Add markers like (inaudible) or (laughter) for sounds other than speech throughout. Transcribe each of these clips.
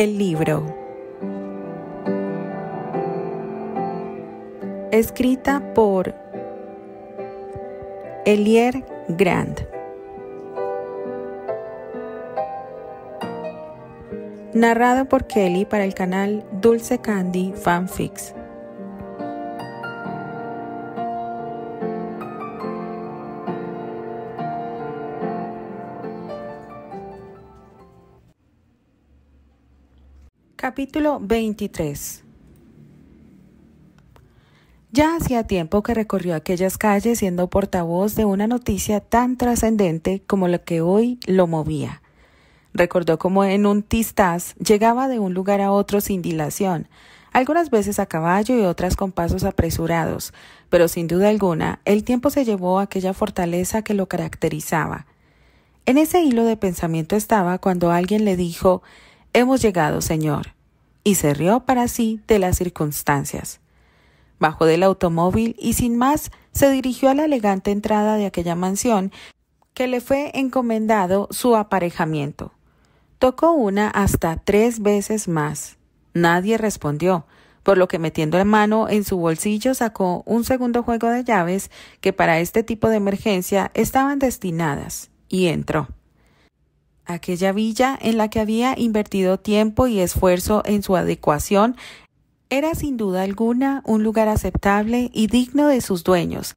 El libro. Escrita por Elier Grand. Narrado por Kelly para el canal Dulce Candy Fanfics. Capítulo 23 Ya hacía tiempo que recorrió aquellas calles siendo portavoz de una noticia tan trascendente como la que hoy lo movía. Recordó cómo en un tistaz llegaba de un lugar a otro sin dilación, algunas veces a caballo y otras con pasos apresurados, pero sin duda alguna el tiempo se llevó a aquella fortaleza que lo caracterizaba. En ese hilo de pensamiento estaba cuando alguien le dijo Hemos llegado, Señor. Y se rió para sí de las circunstancias. Bajó del automóvil y sin más se dirigió a la elegante entrada de aquella mansión que le fue encomendado su aparejamiento. Tocó una hasta tres veces más. Nadie respondió, por lo que metiendo la mano en su bolsillo sacó un segundo juego de llaves que para este tipo de emergencia estaban destinadas, y entró aquella villa en la que había invertido tiempo y esfuerzo en su adecuación, era sin duda alguna un lugar aceptable y digno de sus dueños,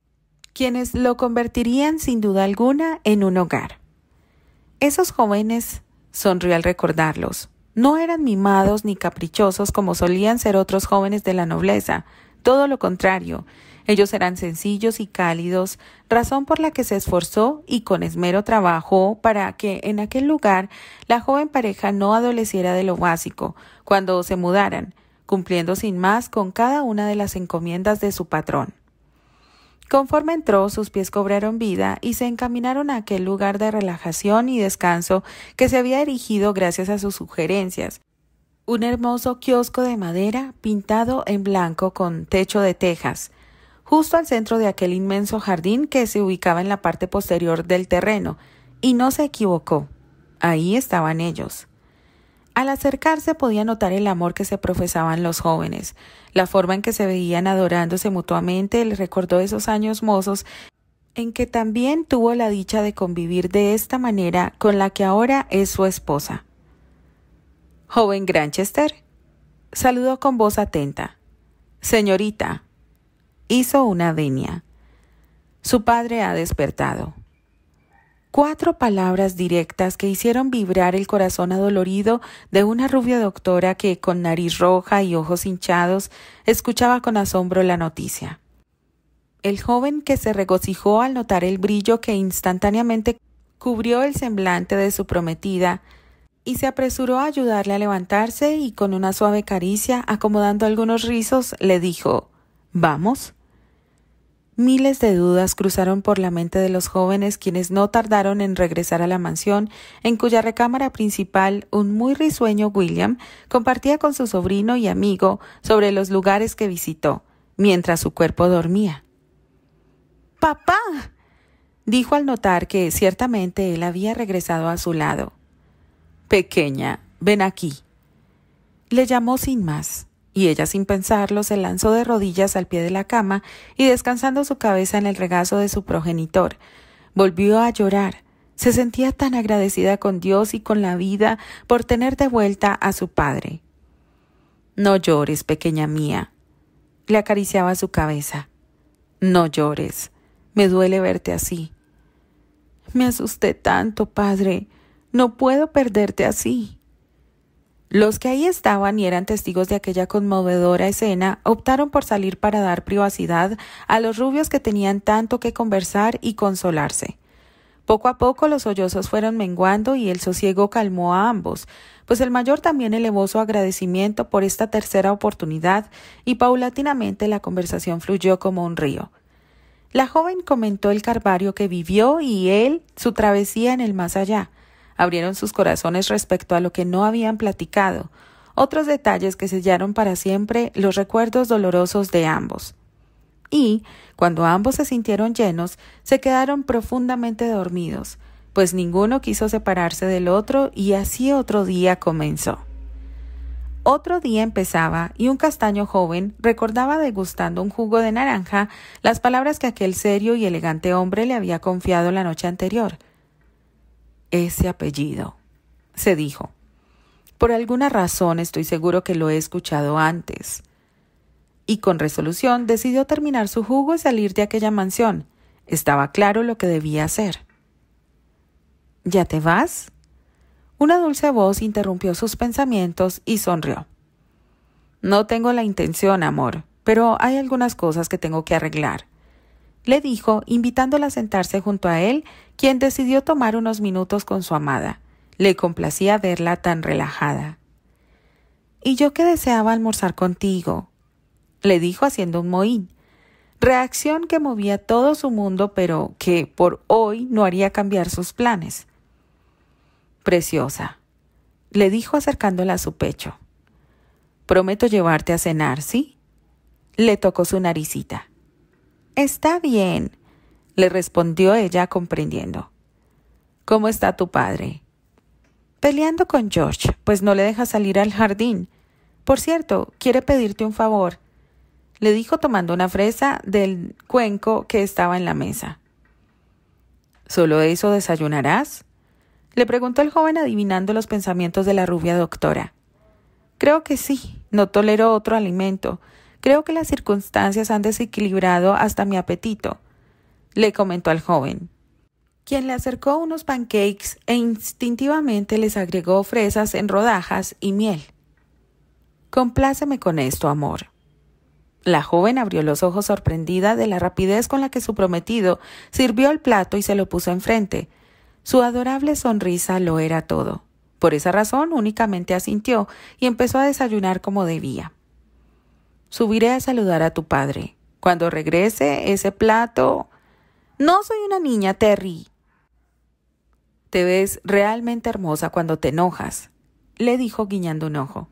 quienes lo convertirían sin duda alguna en un hogar. Esos jóvenes, sonrió al recordarlos, no eran mimados ni caprichosos como solían ser otros jóvenes de la nobleza, todo lo contrario, ellos eran sencillos y cálidos, razón por la que se esforzó y con esmero trabajó para que en aquel lugar la joven pareja no adoleciera de lo básico cuando se mudaran, cumpliendo sin más con cada una de las encomiendas de su patrón. Conforme entró, sus pies cobraron vida y se encaminaron a aquel lugar de relajación y descanso que se había erigido gracias a sus sugerencias, un hermoso kiosco de madera pintado en blanco con techo de tejas, justo al centro de aquel inmenso jardín que se ubicaba en la parte posterior del terreno, y no se equivocó. Ahí estaban ellos. Al acercarse podía notar el amor que se profesaban los jóvenes. La forma en que se veían adorándose mutuamente le recordó esos años mozos en que también tuvo la dicha de convivir de esta manera con la que ahora es su esposa. Joven Granchester, saludó con voz atenta. Señorita, hizo una venia. Su padre ha despertado. Cuatro palabras directas que hicieron vibrar el corazón adolorido de una rubia doctora que, con nariz roja y ojos hinchados, escuchaba con asombro la noticia. El joven que se regocijó al notar el brillo que instantáneamente cubrió el semblante de su prometida, y se apresuró a ayudarle a levantarse y con una suave caricia, acomodando algunos rizos, le dijo ¿Vamos? Miles de dudas cruzaron por la mente de los jóvenes quienes no tardaron en regresar a la mansión, en cuya recámara principal un muy risueño William compartía con su sobrino y amigo sobre los lugares que visitó, mientras su cuerpo dormía. Papá. dijo al notar que ciertamente él había regresado a su lado. Pequeña, ven aquí. Le llamó sin más, y ella sin pensarlo se lanzó de rodillas al pie de la cama y descansando su cabeza en el regazo de su progenitor, volvió a llorar. Se sentía tan agradecida con Dios y con la vida por tener de vuelta a su padre. No llores, pequeña mía. Le acariciaba su cabeza. No llores. Me duele verte así. Me asusté tanto, padre. No puedo perderte así. Los que ahí estaban y eran testigos de aquella conmovedora escena optaron por salir para dar privacidad a los rubios que tenían tanto que conversar y consolarse. Poco a poco los sollozos fueron menguando y el sosiego calmó a ambos, pues el mayor también elevó su agradecimiento por esta tercera oportunidad y paulatinamente la conversación fluyó como un río. La joven comentó el carvario que vivió y él su travesía en el más allá, abrieron sus corazones respecto a lo que no habían platicado, otros detalles que sellaron para siempre los recuerdos dolorosos de ambos. Y, cuando ambos se sintieron llenos, se quedaron profundamente dormidos, pues ninguno quiso separarse del otro y así otro día comenzó. Otro día empezaba y un castaño joven recordaba degustando un jugo de naranja las palabras que aquel serio y elegante hombre le había confiado la noche anterior – ese apellido, se dijo. Por alguna razón estoy seguro que lo he escuchado antes. Y con resolución decidió terminar su jugo y salir de aquella mansión. Estaba claro lo que debía hacer. ¿Ya te vas? Una dulce voz interrumpió sus pensamientos y sonrió. No tengo la intención, amor, pero hay algunas cosas que tengo que arreglar, le dijo, invitándola a sentarse junto a él quien decidió tomar unos minutos con su amada. Le complacía verla tan relajada. Y yo que deseaba almorzar contigo, le dijo haciendo un mohín. Reacción que movía todo su mundo, pero que por hoy no haría cambiar sus planes. Preciosa, le dijo acercándola a su pecho. Prometo llevarte a cenar, ¿sí? Le tocó su naricita. Está bien, le respondió ella comprendiendo. ¿Cómo está tu padre? Peleando con George, pues no le deja salir al jardín. Por cierto, quiere pedirte un favor, le dijo tomando una fresa del cuenco que estaba en la mesa. ¿Solo eso desayunarás? Le preguntó el joven adivinando los pensamientos de la rubia doctora. Creo que sí, no tolero otro alimento. Creo que las circunstancias han desequilibrado hasta mi apetito le comentó al joven, quien le acercó unos pancakes e instintivamente les agregó fresas en rodajas y miel. Compláceme con esto, amor. La joven abrió los ojos sorprendida de la rapidez con la que su prometido sirvió el plato y se lo puso enfrente. Su adorable sonrisa lo era todo. Por esa razón únicamente asintió y empezó a desayunar como debía. Subiré a saludar a tu padre. Cuando regrese, ese plato no soy una niña, Terry. Te ves realmente hermosa cuando te enojas, le dijo guiñando un ojo.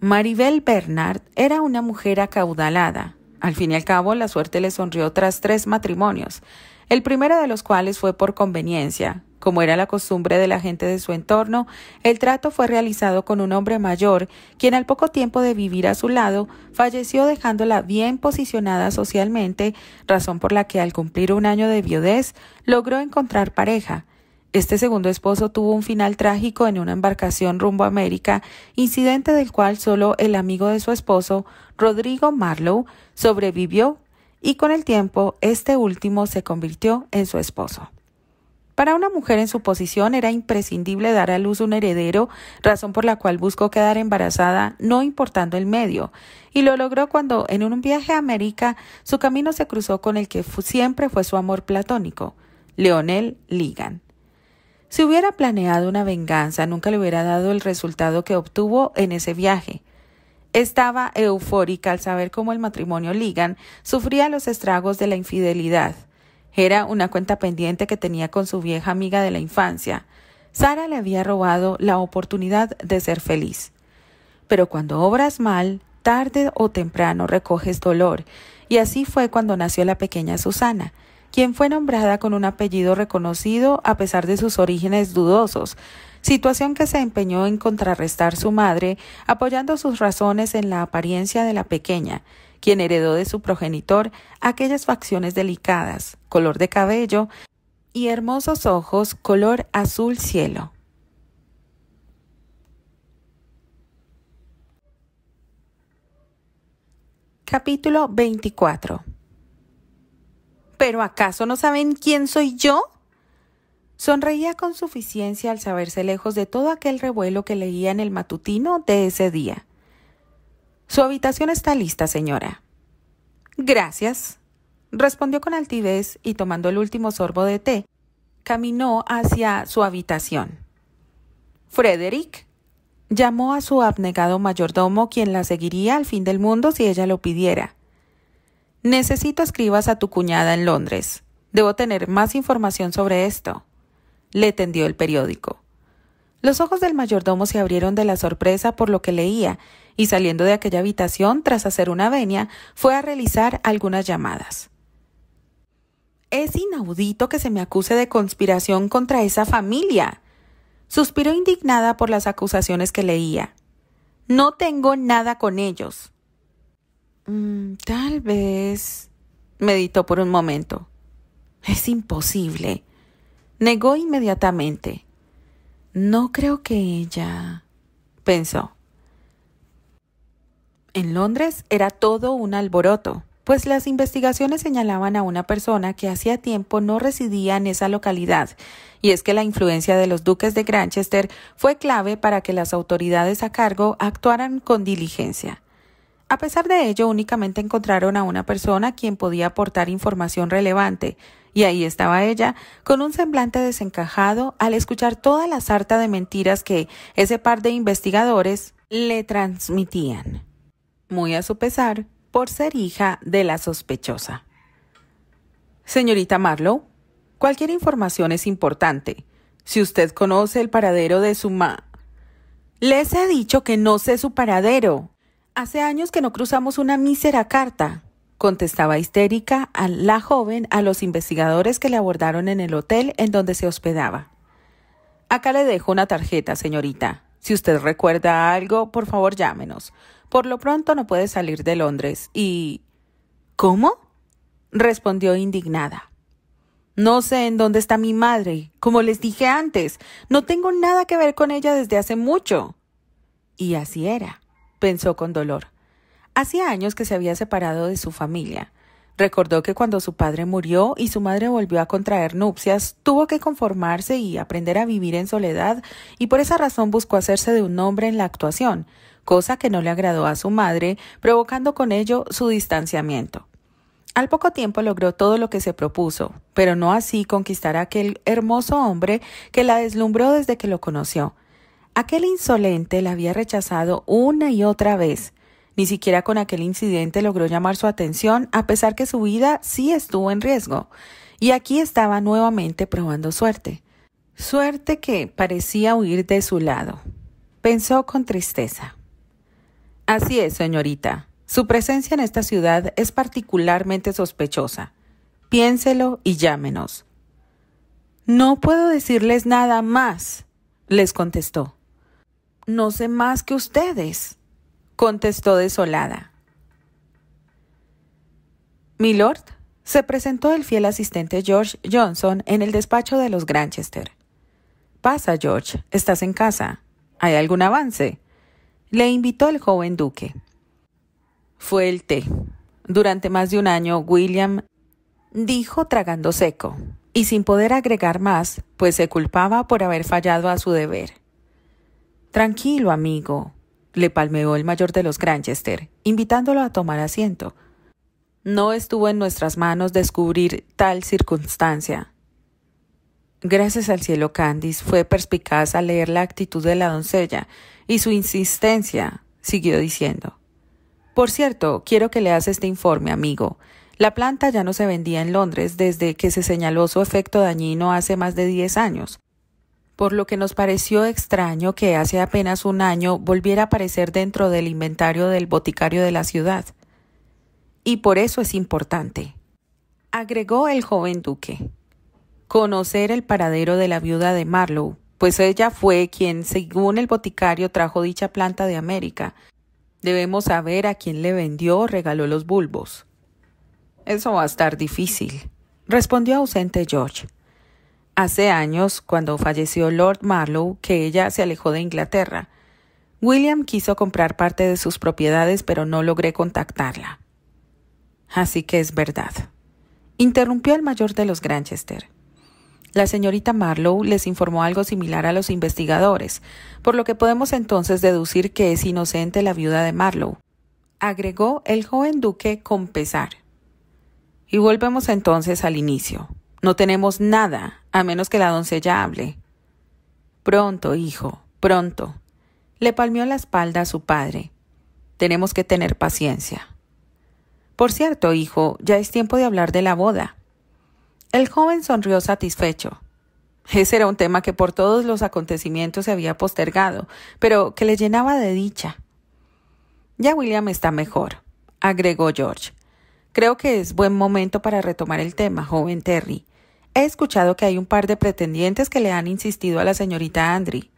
Maribel Bernard era una mujer acaudalada. Al fin y al cabo, la suerte le sonrió tras tres matrimonios, el primero de los cuales fue por conveniencia, como era la costumbre de la gente de su entorno, el trato fue realizado con un hombre mayor, quien al poco tiempo de vivir a su lado, falleció dejándola bien posicionada socialmente, razón por la que al cumplir un año de viudez, logró encontrar pareja. Este segundo esposo tuvo un final trágico en una embarcación rumbo a América, incidente del cual solo el amigo de su esposo, Rodrigo Marlowe, sobrevivió y con el tiempo este último se convirtió en su esposo. Para una mujer en su posición era imprescindible dar a luz un heredero, razón por la cual buscó quedar embarazada, no importando el medio, y lo logró cuando, en un viaje a América, su camino se cruzó con el que siempre fue su amor platónico, Leonel Ligan. Si hubiera planeado una venganza, nunca le hubiera dado el resultado que obtuvo en ese viaje. Estaba eufórica al saber cómo el matrimonio Ligan sufría los estragos de la infidelidad era una cuenta pendiente que tenía con su vieja amiga de la infancia. Sara le había robado la oportunidad de ser feliz. Pero cuando obras mal, tarde o temprano recoges dolor, y así fue cuando nació la pequeña Susana, quien fue nombrada con un apellido reconocido a pesar de sus orígenes dudosos, situación que se empeñó en contrarrestar su madre, apoyando sus razones en la apariencia de la pequeña, quien heredó de su progenitor aquellas facciones delicadas, color de cabello y hermosos ojos color azul cielo. Capítulo 24 ¿Pero acaso no saben quién soy yo? Sonreía con suficiencia al saberse lejos de todo aquel revuelo que leía en el matutino de ese día. Su habitación está lista, señora. Gracias, respondió con altivez y tomando el último sorbo de té, caminó hacia su habitación. Frederick llamó a su abnegado mayordomo, quien la seguiría al fin del mundo si ella lo pidiera. Necesito escribas a tu cuñada en Londres. Debo tener más información sobre esto. Le tendió el periódico. Los ojos del mayordomo se abrieron de la sorpresa por lo que leía y saliendo de aquella habitación tras hacer una venia, fue a realizar algunas llamadas. Es inaudito que se me acuse de conspiración contra esa familia. Suspiró indignada por las acusaciones que leía. No tengo nada con ellos. Mm, tal vez. meditó por un momento. Es imposible. Negó inmediatamente. No creo que ella. pensó. En Londres era todo un alboroto, pues las investigaciones señalaban a una persona que hacía tiempo no residía en esa localidad, y es que la influencia de los duques de Granchester fue clave para que las autoridades a cargo actuaran con diligencia. A pesar de ello, únicamente encontraron a una persona quien podía aportar información relevante, y ahí estaba ella, con un semblante desencajado al escuchar toda la sarta de mentiras que ese par de investigadores le transmitían muy a su pesar, por ser hija de la sospechosa. Señorita Marlowe, cualquier información es importante. Si usted conoce el paradero de su ma... Les he dicho que no sé su paradero. Hace años que no cruzamos una mísera carta, contestaba histérica a la joven a los investigadores que le abordaron en el hotel en donde se hospedaba. Acá le dejo una tarjeta, señorita. Si usted recuerda algo, por favor llámenos. Por lo pronto no puede salir de Londres. ¿Y cómo? respondió indignada. No sé en dónde está mi madre. Como les dije antes, no tengo nada que ver con ella desde hace mucho. Y así era, pensó con dolor. Hacía años que se había separado de su familia. Recordó que cuando su padre murió y su madre volvió a contraer nupcias, tuvo que conformarse y aprender a vivir en soledad, y por esa razón buscó hacerse de un hombre en la actuación, cosa que no le agradó a su madre, provocando con ello su distanciamiento. Al poco tiempo logró todo lo que se propuso, pero no así conquistar a aquel hermoso hombre que la deslumbró desde que lo conoció. Aquel insolente la había rechazado una y otra vez. Ni siquiera con aquel incidente logró llamar su atención, a pesar que su vida sí estuvo en riesgo. Y aquí estaba nuevamente probando suerte. Suerte que parecía huir de su lado. Pensó con tristeza. Así es, señorita. Su presencia en esta ciudad es particularmente sospechosa. Piénselo y llámenos. No puedo decirles nada más, les contestó. No sé más que ustedes, contestó desolada. Milord se presentó el fiel asistente George Johnson en el despacho de los Granchester. Pasa, George, estás en casa. ¿Hay algún avance? le invitó el joven duque. Fue el té. Durante más de un año, William dijo tragando seco, y sin poder agregar más, pues se culpaba por haber fallado a su deber. Tranquilo, amigo, le palmeó el mayor de los Granchester, invitándolo a tomar asiento. No estuvo en nuestras manos descubrir tal circunstancia. Gracias al cielo, Candice fue perspicaz al leer la actitud de la doncella y su insistencia, siguió diciendo. Por cierto, quiero que leas este informe, amigo. La planta ya no se vendía en Londres desde que se señaló su efecto dañino hace más de diez años, por lo que nos pareció extraño que hace apenas un año volviera a aparecer dentro del inventario del boticario de la ciudad. Y por eso es importante, agregó el joven duque, conocer el paradero de la viuda de Marlowe pues ella fue quien, según el boticario, trajo dicha planta de América. Debemos saber a quién le vendió o regaló los bulbos. Eso va a estar difícil, respondió ausente George. Hace años, cuando falleció Lord Marlowe, que ella se alejó de Inglaterra. William quiso comprar parte de sus propiedades, pero no logré contactarla. Así que es verdad. Interrumpió el mayor de los Granchester. La señorita Marlowe les informó algo similar a los investigadores, por lo que podemos entonces deducir que es inocente la viuda de Marlowe, agregó el joven duque con pesar. Y volvemos entonces al inicio. No tenemos nada, a menos que la doncella hable. Pronto, hijo, pronto. Le palmeó la espalda a su padre. Tenemos que tener paciencia. Por cierto, hijo, ya es tiempo de hablar de la boda. El joven sonrió satisfecho. Ese era un tema que por todos los acontecimientos se había postergado, pero que le llenaba de dicha. Ya William está mejor, agregó George. Creo que es buen momento para retomar el tema, joven Terry. He escuchado que hay un par de pretendientes que le han insistido a la señorita Andry.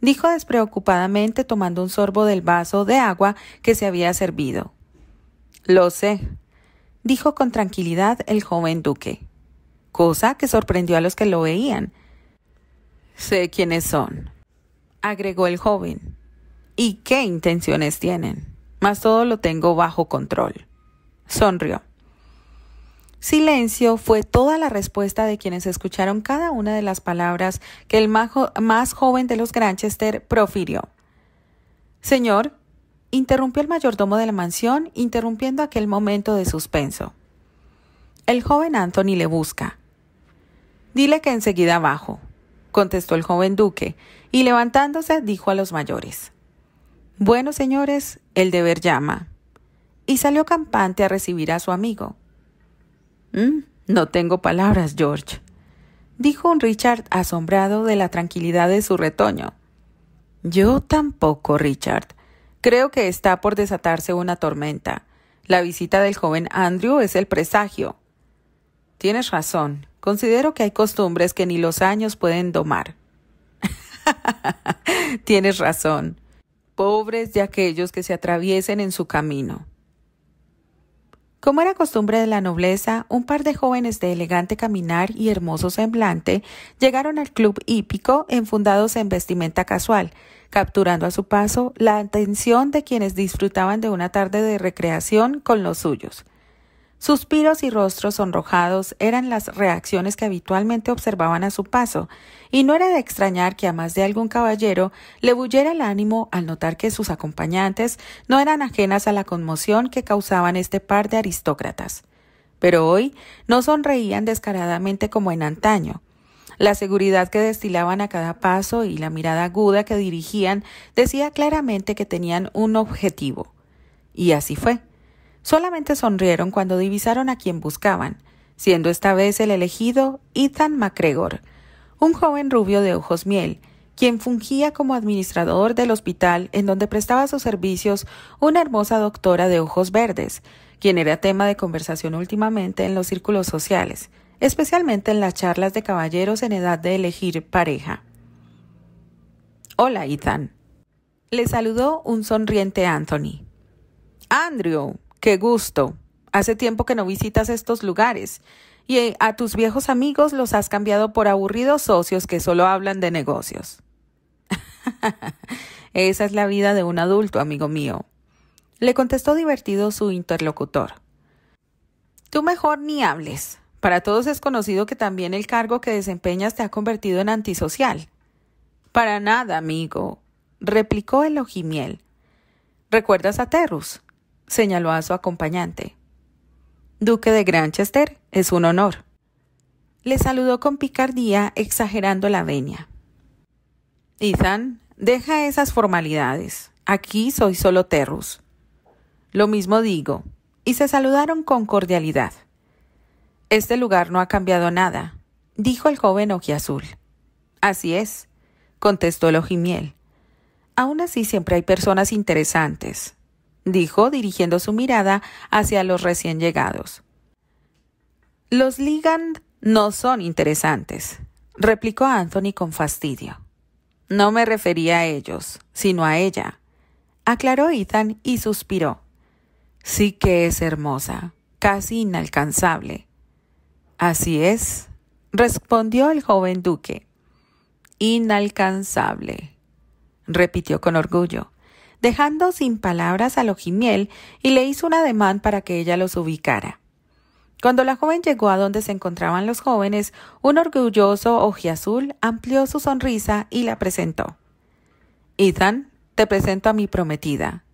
Dijo despreocupadamente tomando un sorbo del vaso de agua que se había servido. Lo sé, dijo con tranquilidad el joven duque cosa que sorprendió a los que lo veían. Sé quiénes son, agregó el joven, y qué intenciones tienen, mas todo lo tengo bajo control. Sonrió. Silencio fue toda la respuesta de quienes escucharon cada una de las palabras que el más joven de los Granchester profirió. Señor, interrumpió el mayordomo de la mansión, interrumpiendo aquel momento de suspenso. El joven Anthony le busca, Dile que enseguida bajo, contestó el joven duque, y levantándose dijo a los mayores. Bueno, señores, el deber llama. Y salió campante a recibir a su amigo. Mm, no tengo palabras, George, dijo un Richard asombrado de la tranquilidad de su retoño. Yo tampoco, Richard. Creo que está por desatarse una tormenta. La visita del joven Andrew es el presagio. Tienes razón, Considero que hay costumbres que ni los años pueden domar. (laughs) Tienes razón. Pobres de aquellos que se atraviesen en su camino. Como era costumbre de la nobleza, un par de jóvenes de elegante caminar y hermoso semblante llegaron al club hípico enfundados en vestimenta casual, capturando a su paso la atención de quienes disfrutaban de una tarde de recreación con los suyos. Suspiros y rostros sonrojados eran las reacciones que habitualmente observaban a su paso, y no era de extrañar que a más de algún caballero le bulliera el ánimo al notar que sus acompañantes no eran ajenas a la conmoción que causaban este par de aristócratas. Pero hoy no sonreían descaradamente como en antaño. La seguridad que destilaban a cada paso y la mirada aguda que dirigían decía claramente que tenían un objetivo. Y así fue. Solamente sonrieron cuando divisaron a quien buscaban, siendo esta vez el elegido Ethan MacGregor, un joven rubio de ojos miel, quien fungía como administrador del hospital en donde prestaba sus servicios una hermosa doctora de ojos verdes, quien era tema de conversación últimamente en los círculos sociales, especialmente en las charlas de caballeros en edad de elegir pareja. Hola, Ethan. Le saludó un sonriente Anthony. Andrew, Qué gusto. Hace tiempo que no visitas estos lugares y eh, a tus viejos amigos los has cambiado por aburridos socios que solo hablan de negocios. (laughs) Esa es la vida de un adulto, amigo mío. Le contestó divertido su interlocutor. Tú mejor ni hables. Para todos es conocido que también el cargo que desempeñas te ha convertido en antisocial. Para nada, amigo, replicó el ojimiel. ¿Recuerdas a Terrus? señaló a su acompañante. Duque de Granchester, es un honor. Le saludó con picardía, exagerando la venia. Ethan, deja esas formalidades. Aquí soy solo Terrus. Lo mismo digo, y se saludaron con cordialidad. Este lugar no ha cambiado nada, dijo el joven ojiazul. Así es, contestó el ojimiel. Aún así siempre hay personas interesantes, dijo, dirigiendo su mirada hacia los recién llegados. Los ligand no son interesantes, replicó Anthony con fastidio. No me refería a ellos, sino a ella, aclaró Ethan y suspiró. Sí que es hermosa, casi inalcanzable. Así es, respondió el joven duque. Inalcanzable, repitió con orgullo dejando sin palabras a gimiel y le hizo un ademán para que ella los ubicara. Cuando la joven llegó a donde se encontraban los jóvenes, un orgulloso ojiazul amplió su sonrisa y la presentó. Ethan, te presento a mi prometida,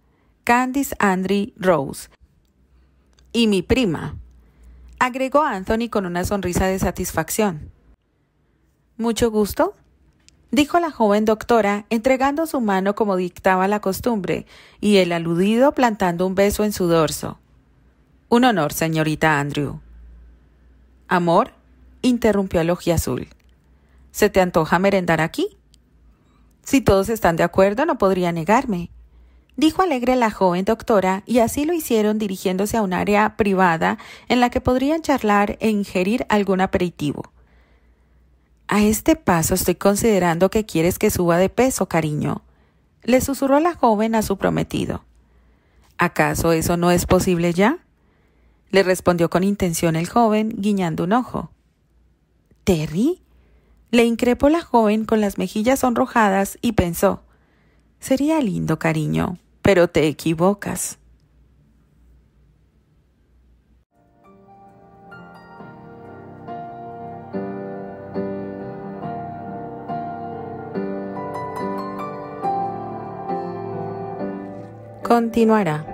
Candice Andry Rose, y mi prima, agregó Anthony con una sonrisa de satisfacción. ¿Mucho gusto? dijo la joven doctora, entregando su mano como dictaba la costumbre, y el aludido plantando un beso en su dorso. Un honor, señorita Andrew. Amor, interrumpió el azul ¿Se te antoja merendar aquí? Si todos están de acuerdo, no podría negarme. Dijo alegre la joven doctora, y así lo hicieron dirigiéndose a un área privada en la que podrían charlar e ingerir algún aperitivo. A este paso estoy considerando que quieres que suba de peso, cariño, le susurró la joven a su prometido. ¿Acaso eso no es posible ya? le respondió con intención el joven, guiñando un ojo. ¿Terry? le increpó la joven con las mejillas sonrojadas y pensó Sería lindo, cariño, pero te equivocas. continuará.